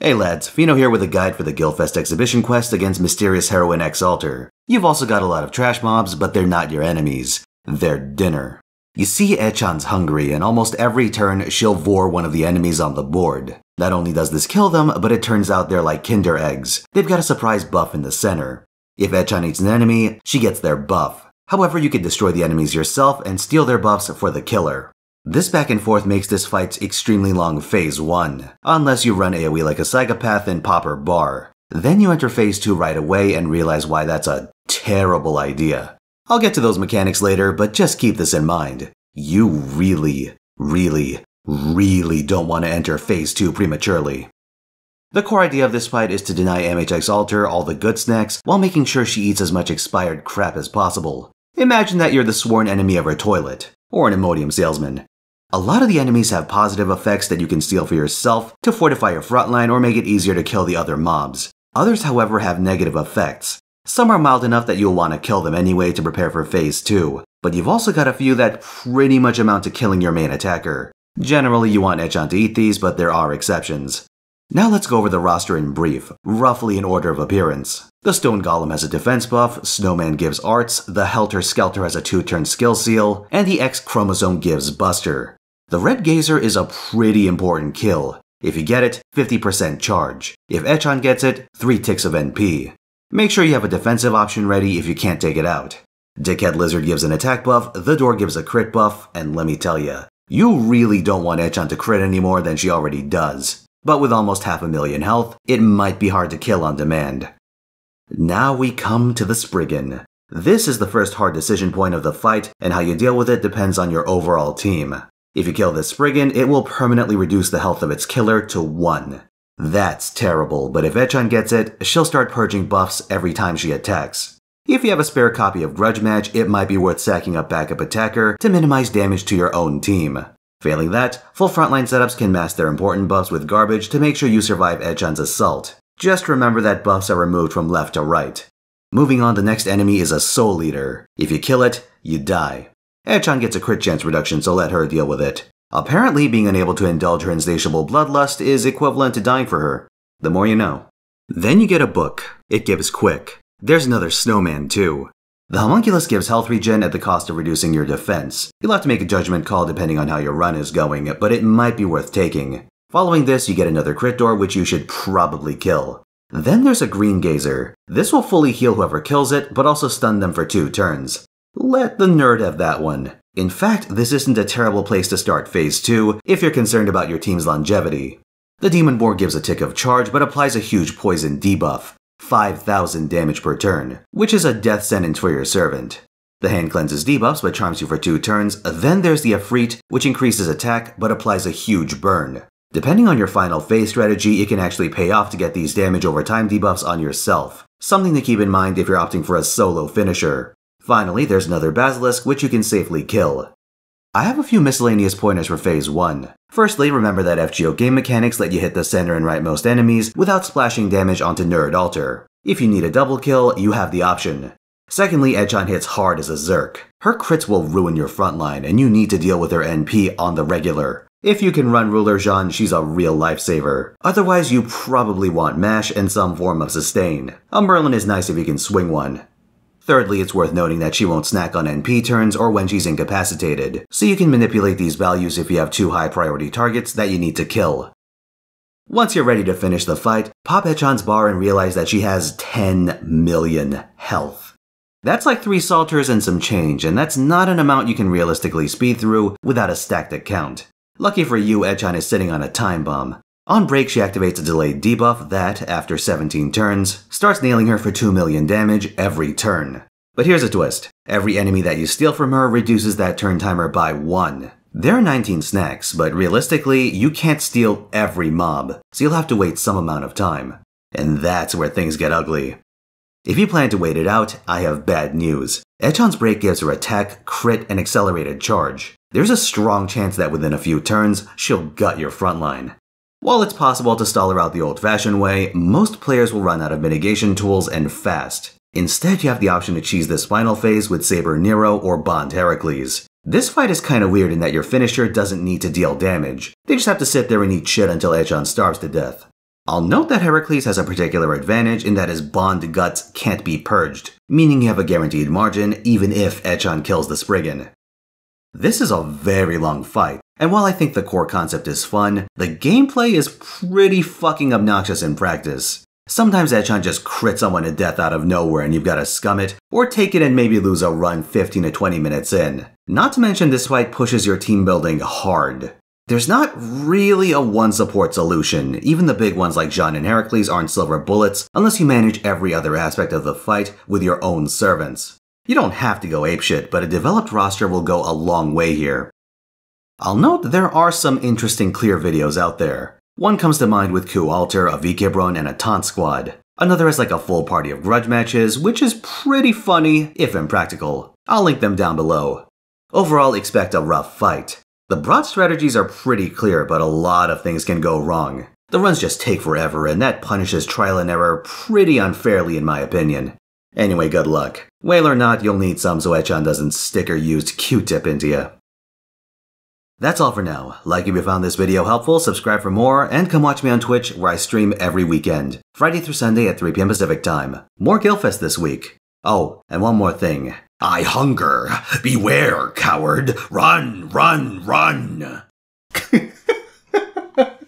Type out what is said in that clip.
Hey lads, Fino here with a guide for the Guildfest exhibition quest against mysterious heroine Exalter. You've also got a lot of trash mobs, but they're not your enemies. They're dinner. You see Echan's hungry, and almost every turn she'll vor one of the enemies on the board. Not only does this kill them, but it turns out they're like kinder eggs. They've got a surprise buff in the center. If Echan eats an enemy, she gets their buff. However, you can destroy the enemies yourself and steal their buffs for the killer. This back and forth makes this fight's extremely long phase 1, unless you run AoE like a psychopath and pop her bar. Then you enter phase 2 right away and realize why that's a terrible idea. I'll get to those mechanics later, but just keep this in mind. You really, really, really don't want to enter phase 2 prematurely. The core idea of this fight is to deny MHX Alter all the good snacks while making sure she eats as much expired crap as possible. Imagine that you're the sworn enemy of her toilet, or an Imodium salesman. A lot of the enemies have positive effects that you can steal for yourself to fortify your frontline or make it easier to kill the other mobs. Others, however, have negative effects. Some are mild enough that you'll want to kill them anyway to prepare for phase 2, but you've also got a few that pretty much amount to killing your main attacker. Generally, you want Echon to eat these, but there are exceptions. Now let's go over the roster in brief, roughly in order of appearance. The Stone Golem has a defense buff, Snowman gives arts, the Helter Skelter has a two-turn skill seal, and the X Chromosome gives Buster. The Red Gazer is a pretty important kill. If you get it, 50% charge. If Echon gets it, 3 ticks of NP. Make sure you have a defensive option ready if you can't take it out. Dickhead Lizard gives an attack buff, The Door gives a crit buff, and let me tell ya, you really don't want Echon to crit any more than she already does. But with almost half a million health, it might be hard to kill on demand. Now we come to the Spriggan. This is the first hard decision point of the fight, and how you deal with it depends on your overall team. If you kill this brigand, it will permanently reduce the health of its killer to 1. That's terrible, but if Echan gets it, she'll start purging buffs every time she attacks. If you have a spare copy of Grudge Match, it might be worth sacking up backup attacker to minimize damage to your own team. Failing that, full frontline setups can mask their important buffs with garbage to make sure you survive Echan's assault. Just remember that buffs are removed from left to right. Moving on, the next enemy is a Soul Leader. If you kill it, you die. Echon gets a crit chance reduction, so let her deal with it. Apparently, being unable to indulge her insatiable bloodlust is equivalent to dying for her. The more you know. Then you get a book. It gives quick. There's another snowman, too. The homunculus gives health regen at the cost of reducing your defense. You'll have to make a judgment call depending on how your run is going, but it might be worth taking. Following this, you get another crit door, which you should probably kill. Then there's a green gazer. This will fully heal whoever kills it, but also stun them for two turns. Let the nerd have that one. In fact, this isn't a terrible place to start Phase 2 if you're concerned about your team's longevity. The demon Boar gives a tick of charge but applies a huge poison debuff, 5,000 damage per turn, which is a death sentence for your servant. The hand cleanses debuffs but charms you for two turns, then there's the Efreet, which increases attack but applies a huge burn. Depending on your final phase strategy, it can actually pay off to get these damage over time debuffs on yourself, something to keep in mind if you're opting for a solo finisher. Finally, there's another Basilisk which you can safely kill. I have a few miscellaneous pointers for Phase 1. Firstly, remember that FGO game mechanics let you hit the center and rightmost enemies without splashing damage onto Nerd Altar. If you need a double kill, you have the option. Secondly, Edgeon hits hard as a Zerk. Her crits will ruin your frontline, and you need to deal with her NP on the regular. If you can run Ruler Jean, she's a real lifesaver. Otherwise, you probably want mash and some form of sustain. A Merlin is nice if you can swing one. Thirdly, it's worth noting that she won't snack on NP turns or when she's incapacitated, so you can manipulate these values if you have two high priority targets that you need to kill. Once you're ready to finish the fight, pop Echon's bar and realize that she has 10 million health. That's like 3 Psalters and some change, and that's not an amount you can realistically speed through without a stacked account. Lucky for you, Echon is sitting on a time bomb. On break, she activates a delayed debuff that, after 17 turns, starts nailing her for 2 million damage every turn. But here's a twist. Every enemy that you steal from her reduces that turn timer by 1. There are 19 snacks, but realistically, you can't steal every mob, so you'll have to wait some amount of time. And that's where things get ugly. If you plan to wait it out, I have bad news. Echon's break gives her attack, crit, and accelerated charge. There's a strong chance that within a few turns, she'll gut your frontline. While it's possible to staller out the old-fashioned way, most players will run out of mitigation tools and fast. Instead, you have the option to cheese this final phase with Saber Nero or Bond Heracles. This fight is kinda weird in that your finisher doesn't need to deal damage. They just have to sit there and eat shit until Echon starves to death. I'll note that Heracles has a particular advantage in that his Bond guts can't be purged, meaning you have a guaranteed margin even if Echon kills the Spriggan. This is a very long fight, and while I think the core concept is fun, the gameplay is pretty fucking obnoxious in practice. Sometimes Etchan just crits someone to death out of nowhere and you've got to scum it, or take it and maybe lose a run 15 to 20 minutes in. Not to mention this fight pushes your team building hard. There's not really a one support solution. Even the big ones like Jean and Heracles aren't silver bullets unless you manage every other aspect of the fight with your own servants. You don't have to go apeshit, but a developed roster will go a long way here. I'll note there are some interesting clear videos out there. One comes to mind with Ku Alter, Avik and a Taunt Squad. Another is like a full party of grudge matches, which is pretty funny, if impractical. I'll link them down below. Overall, expect a rough fight. The broad strategies are pretty clear, but a lot of things can go wrong. The runs just take forever, and that punishes trial and error pretty unfairly in my opinion. Anyway, good luck. Whale or not, you'll need some so Echan doesn't stick or used Q-tip into you. That's all for now. Like if you found this video helpful, subscribe for more, and come watch me on Twitch where I stream every weekend, Friday through Sunday at 3 p.m. Pacific time. More Gilfest this week. Oh, and one more thing. I hunger. Beware, coward. Run, run, run.